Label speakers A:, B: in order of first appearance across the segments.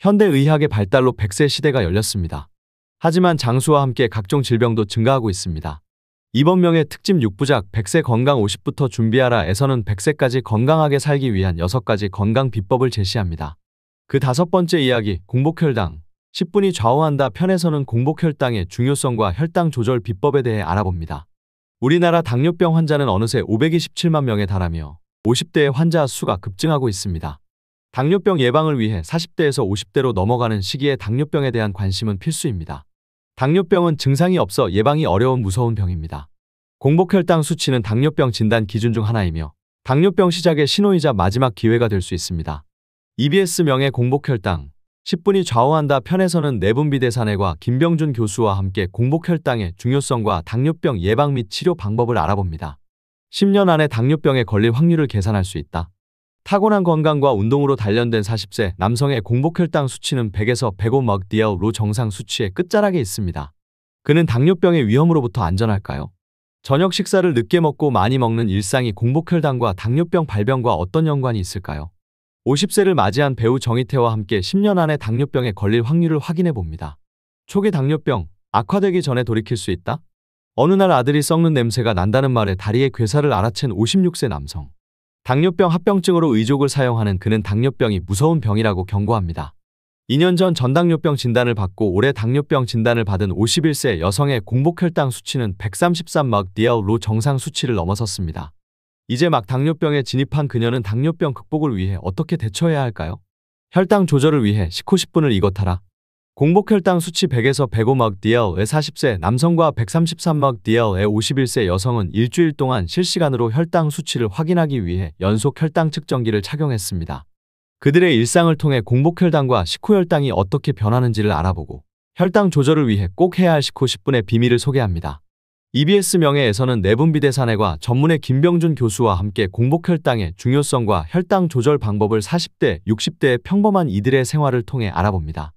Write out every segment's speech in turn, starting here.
A: 현대의학의 발달로 100세 시대가 열렸습니다. 하지만 장수와 함께 각종 질병도 증가하고 있습니다. 이번 명의 특집 6부작 100세 건강 50부터 준비하라에서는 100세까지 건강하게 살기 위한 6가지 건강 비법을 제시합니다. 그 다섯 번째 이야기 공복혈당 10분이 좌우한다 편에서는 공복혈당의 중요성과 혈당 조절 비법에 대해 알아봅니다. 우리나라 당뇨병 환자는 어느새 527만 명에 달하며 50대의 환자 수가 급증하고 있습니다. 당뇨병 예방을 위해 40대에서 50대로 넘어가는 시기에 당뇨병에 대한 관심은 필수입니다. 당뇨병은 증상이 없어 예방이 어려운 무서운 병입니다. 공복혈당 수치는 당뇨병 진단 기준 중 하나이며 당뇨병 시작의 신호이자 마지막 기회가 될 수 있습니다. EBS명의 공복혈당 10분이 좌우한다 편에서는 내분비대사내과 김병준 교수와 함께 공복혈당의 중요성과 당뇨병 예방 및 치료 방법을 알아봅니다. 10년 안에 당뇨병에 걸릴 확률을 계산할 수 있다. 타고난 건강과 운동으로 단련된 40세 남성의 공복혈당 수치는 100에서 105막디아로 정상 수치의 끝자락에 있습니다. 그는 당뇨병의 위험으로부터 안전할까요? 저녁 식사를 늦게 먹고 많이 먹는 일상이 공복혈당과 당뇨병 발병과 어떤 연관이 있을까요? 50세를 맞이한 배우 정희태와 함께 10년 안에 당뇨병에 걸릴 확률을 확인해 봅니다. 초기 당뇨병, 악화되기 전에 돌이킬 수 있다? 어느 날 아들이 썩는 냄새가 난다는 말에 다리에 괴사를 알아챈 56세 남성. 당뇨병 합병증으로 의족을 사용하는 그는 당뇨병이 무서운 병이라고 경고합니다. 2년 전 전당뇨병 진단을 받고 올해 당뇨병 진단을 받은 51세 여성의 공복혈당 수치는 133막 디아우로 정상 수치를 넘어섰습니다. 이제 막 당뇨병에 진입한 그녀는 당뇨병 극복을 위해 어떻게 대처해야 할까요? 혈당 조절을 위해 식후 10분을 이것하라, 공복혈당 수치 100에서 105막 DL의 40세 남성과 133막 DL의 51세 여성은 일주일 동안 실시간으로 혈당 수치를 확인하기 위해 연속 혈당 측정기를 착용했습니다. 그들의 일상을 통해 공복혈당과 식후혈당이 어떻게 변하는지를 알아보고 혈당 조절을 위해 꼭 해야 할 식후 10분의 비밀을 소개합니다. EBS 명예에서는 내분비대 산내과 전문의 김병준 교수와 함께 공복혈당의 중요성과 혈당 조절 방법을 40대, 60대의 평범한 이들의 생활을 통해 알아봅니다.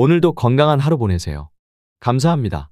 A: 오늘도 건강한 하루 보내세요. 감사합니다.